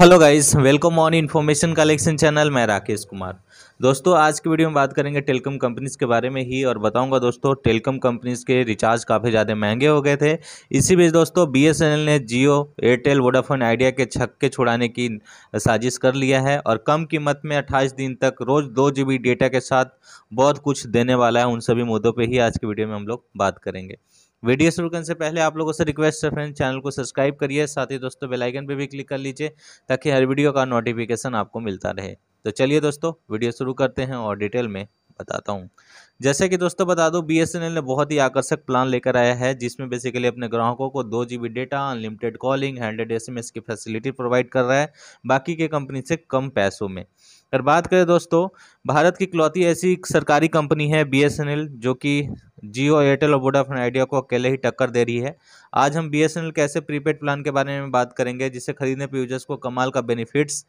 hello guys welcome on information collection channel मैं राकेश कुमार दोस्तों आज की वीडियो में बात करेंगे टेलीकॉम कंपनीज के बारे में ही और बताऊंगा दोस्तों टेलीकॉम कंपनीज के रिचार्ज काफ़ी ज़्यादा महंगे हो गए थे इसी बीच दोस्तों बीएसएनएल ने जियो एयरटेल वोडाफोन आइडिया के छक्के छुड़ाने की साजिश कर लिया है और कम कीमत में अट्ठाईस दिन तक रोज़ दो जी डेटा के साथ बहुत कुछ देने वाला है उन सभी मुद्दों पर ही आज की वीडियो में हम लोग बात करेंगे वीडियो शुरू करने से पहले आप लोगों से रिक्वेस्ट है फ्रेंड चैनल को सब्सक्राइब करिए साथ ही दोस्तों बेलाइकन पर भी क्लिक कर लीजिए ताकि हर वीडियो का नोटिफिकेशन आपको मिलता रहे तो चलिए दोस्तों वीडियो शुरू करते हैं और डिटेल में बताता हूँ जैसे कि दोस्तों बता दूँ बी ने बहुत ही आकर्षक प्लान लेकर आया है जिसमें बेसिकली अपने ग्राहकों को दो G data unlimited calling hundred S की फैसिलिटी प्रोवाइड कर रहा है बाकी के कंपनी से कम पैसों में अगर बात करें दोस्तों भारत की इकलौती ऐसी सरकारी कंपनी है बी जो कि जियो एयरटेल और वोडाफोन आइडिया को अकेले ही टक्कर दे रही है आज हम बी एस एन एल के ऐसे प्रीपेड प्लान के बारे में बात करेंगे जिसे खरीदने पर यूजर्स को कमाल का बेनिफिट्स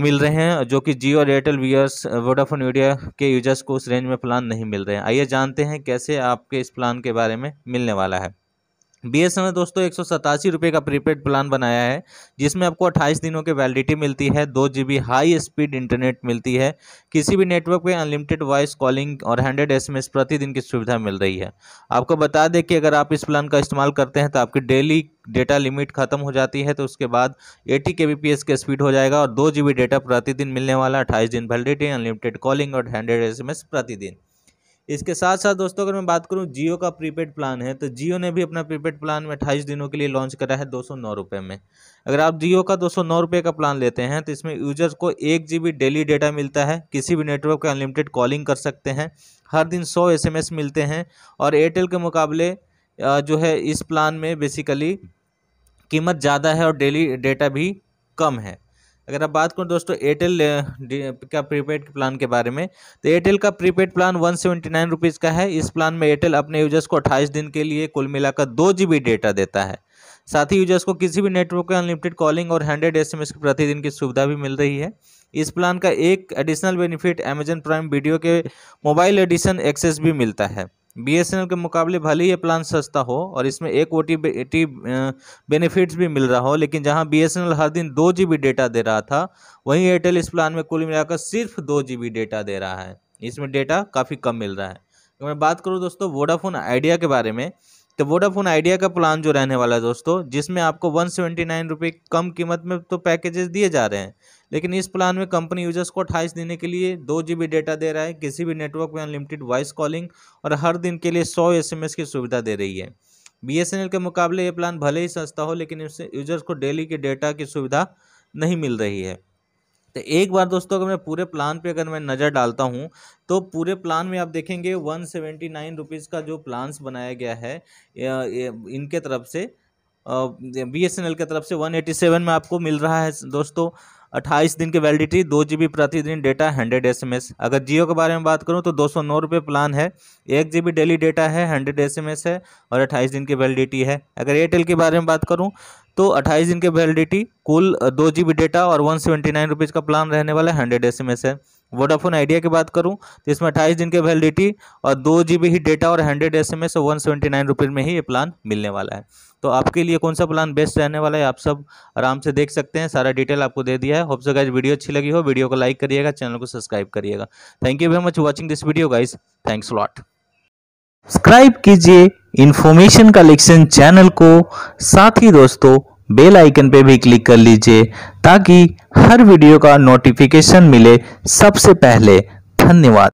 मिल रहे हैं जो कि जियो और एयरटेल व्यूअर्स वोडाफोन आइडिया के यूजर्स को उस रेंज में प्लान नहीं मिल रहे हैं आइए जानते हैं कैसे आपके इस प्लान के बारे में मिलने वाला है बी एस ने दोस्तों एक सौ का प्रीपेड प्लान बनाया है जिसमें आपको 28 दिनों की वैलिडिटी मिलती है दो जी हाई स्पीड इंटरनेट मिलती है किसी भी नेटवर्क पे अनलिमिटेड वॉइस कॉलिंग और हंड्रेड एस प्रतिदिन की सुविधा मिल रही है आपको बता दें कि अगर आप इस प्लान का इस्तेमाल करते हैं तो आपकी डेली डेटा लिमिट खत्म हो जाती है तो उसके बाद eighty K B P S के स्पीड हो जाएगा और दो जी बी डेटा प्रतिदिन मिलने वाला अट्ठाईस दिन वैलिडिटी अनलिमिटेड कॉलिंग और हंड्रेड एस प्रतिदिन इसके साथ साथ दोस्तों अगर मैं बात करूं जियो का प्रीपेड प्लान है तो जियो ने भी अपना प्रीपेड प्लान में अट्ठाईस दिनों के लिए लॉन्च करा है दो रुपये में अगर आप जियो का दो सौ का प्लान लेते हैं तो इसमें यूजर्स को एक जी डेली डेटा मिलता है किसी भी नेटवर्क का अनलिमिटेड कॉलिंग कर सकते हैं हर दिन सौ एस मिलते हैं और एयरटेल के मुकाबले जो है इस प्लान में बेसिकली कीमत ज़्यादा है और डेली डेटा भी कम है अगर आप बात करें दोस्तों एयरटेल का प्रीपेड प्लान के बारे में तो एयरटेल का prepaid plan one seventy nine rupees का है इस प्लान में एयरटेल अपने यूजर्स को अट्ठाईस दिन के लिए कुल मिलाकर दो जी बी डेटा देता है साथ ही यूजर्स को किसी भी नेटवर्क का अनलिमिटेड कॉलिंग और हंड्रेड एस एम एस की प्रतिदिन की सुविधा भी मिल रही है इस प्लान का एक additional benefit Amazon Prime video के मोबाइल एडिशन एक्सेस भी मिलता है बीएसएनएल के मुकाबले भले ही ये प्लान सस्ता हो और इसमें एक ओ टी बेनिफिट्स भी मिल रहा हो लेकिन जहां बीएसएनएल हर दिन दो जी डेटा दे रहा था वहीं एयरटेल इस प्लान में कुल मिलाकर सिर्फ दो जी डेटा दे रहा है इसमें डेटा काफ़ी कम मिल रहा है तो मैं बात करूँ दोस्तों वोडाफोन आइडिया के बारे में तो वोडाफोन आइडिया का प्लान जो रहने वाला है दोस्तों जिसमें आपको वन सेवेंटी नाइन रुपये कम कीमत में तो पैकेजेस दिए जा रहे हैं लेकिन इस प्लान में कंपनी यूजर्स को अट्ठाईस देने के लिए दो जी बी डेटा दे रहा है किसी भी नेटवर्क में अनलिमिटेड वॉइस कॉलिंग और हर दिन के लिए सौ एस एम एस की सुविधा दे रही है बी एस एन एल के मुकाबले ये प्लान भले ही सस्ता हो लेकिन इससे यूजर्स को डेली के डेटा की सुविधा नहीं मिल रही है तो एक बार दोस्तों अगर मैं पूरे प्लान पे अगर मैं नज़र डालता हूँ तो पूरे प्लान में आप देखेंगे वन सेवेंटी नाइन रुपीज़ का जो प्लान्स बनाया गया है इनके तरफ से बी एस एन एल की तरफ से वन एटी सेवन में आपको मिल रहा है दोस्तों अट्ठाईस दिन की वैलिडिटी दो जी बी प्रतिदिन data hundred S M S अगर जियो के बारे में बात करूँ तो दो सौ नौ रुपये प्लान है एक जी बी डेली डेटा है हंड्रेड एस एम एस है और अट्ठाईस दिन की वैलिडिटी है अगर एयरटेल के बारे में बात करूँ तो 28 दिन के वैलिडिटी कुल दो जी डेटा और वन सेवेंटी नाइन रुपीज़ का प्लान रहने वाला है हंड्रेड एस है वोडाफोन आइडिया की बात करूं तो इसमें अट्ठाईस दिन के वैलिडिटी और दो जी ही डेटा और hundred S M S one seventy nine rupees में ही ये प्लान मिलने वाला है तो आपके लिए कौन सा प्लान बेस्ट रहने वाला है आप सब आराम से देख सकते हैं सारा डिटेल आपको दे दिया है होप सो गाइज वीडियो अच्छी लगी हो वीडियो को लाइक करिएगा चैनल को सब्सक्राइब करिएगा thank you very much watching this video guys thanks lot subscribe कीजिए इन्फॉर्मेशन कलेक्शन चैनल को साथ ही दोस्तों बेल आइकन पे भी क्लिक कर लीजिए ताकि हर वीडियो का नोटिफिकेशन मिले सबसे पहले धन्यवाद